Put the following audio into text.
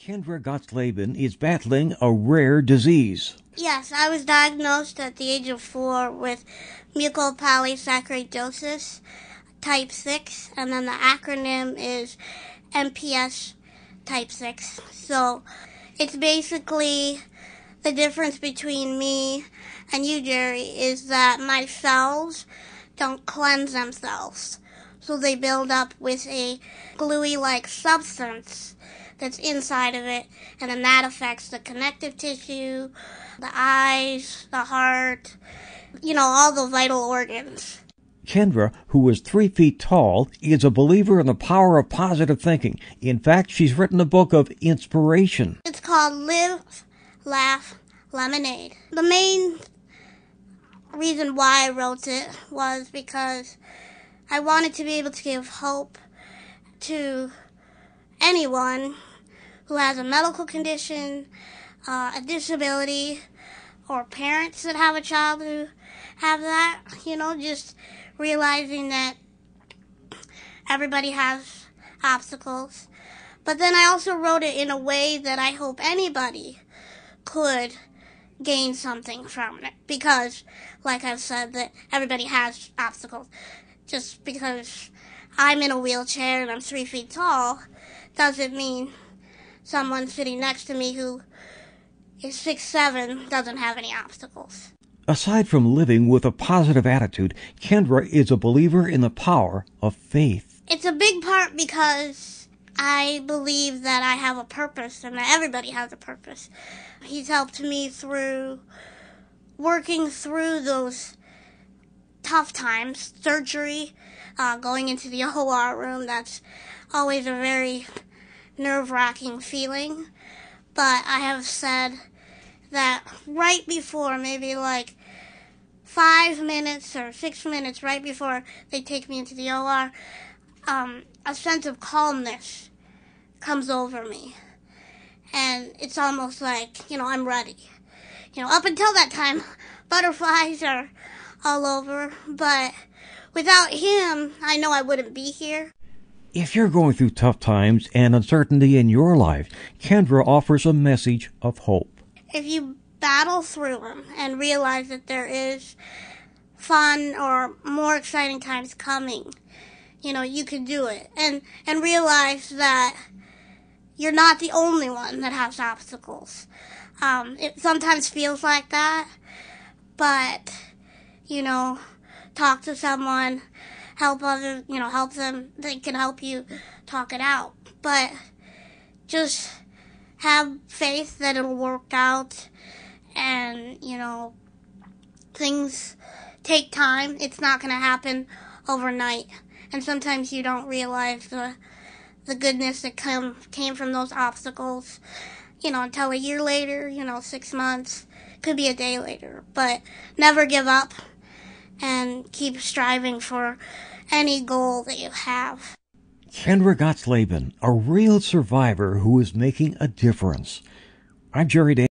Kendra Gottleben is battling a rare disease. Yes, I was diagnosed at the age of four with mucopolysaccharidosis type 6, and then the acronym is MPS type 6. So it's basically the difference between me and you, Jerry, is that my cells don't cleanse themselves. So they build up with a gluey like substance that's inside of it, and then that affects the connective tissue, the eyes, the heart, you know, all the vital organs. Kendra, who is three feet tall, is a believer in the power of positive thinking. In fact, she's written a book of inspiration. It's called Live, Laugh, Lemonade. The main reason why I wrote it was because I wanted to be able to give hope to anyone who has a medical condition, uh, a disability, or parents that have a child who have that, you know, just realizing that everybody has obstacles. But then I also wrote it in a way that I hope anybody could gain something from it because like I've said that everybody has obstacles. Just because I'm in a wheelchair and I'm three feet tall doesn't mean someone sitting next to me who is six seven doesn't have any obstacles. Aside from living with a positive attitude, Kendra is a believer in the power of faith. It's a big part because I believe that I have a purpose and that everybody has a purpose. He's helped me through working through those tough times, surgery, uh, going into the OR room. That's always a very nerve wracking feeling. But I have said that right before, maybe like five minutes or six minutes right before they take me into the OR, um, a sense of calmness comes over me. And it's almost like, you know, I'm ready. You know, up until that time, butterflies are all over, but without him, I know I wouldn't be here. If you're going through tough times and uncertainty in your life, Kendra offers a message of hope. If you battle through them and realize that there is fun or more exciting times coming, you know, you can do it. And and realize that you're not the only one that has obstacles. Um, it sometimes feels like that, but you know, talk to someone, help other, you know, help them. They can help you talk it out. But just have faith that it'll work out. And, you know, things take time. It's not going to happen overnight. And sometimes you don't realize the the goodness that come came from those obstacles, you know, until a year later, you know, six months, could be a day later. But never give up and keep striving for any goal that you have. Kendra Gottsleben, a real survivor who is making a difference. I'm Jerry Day.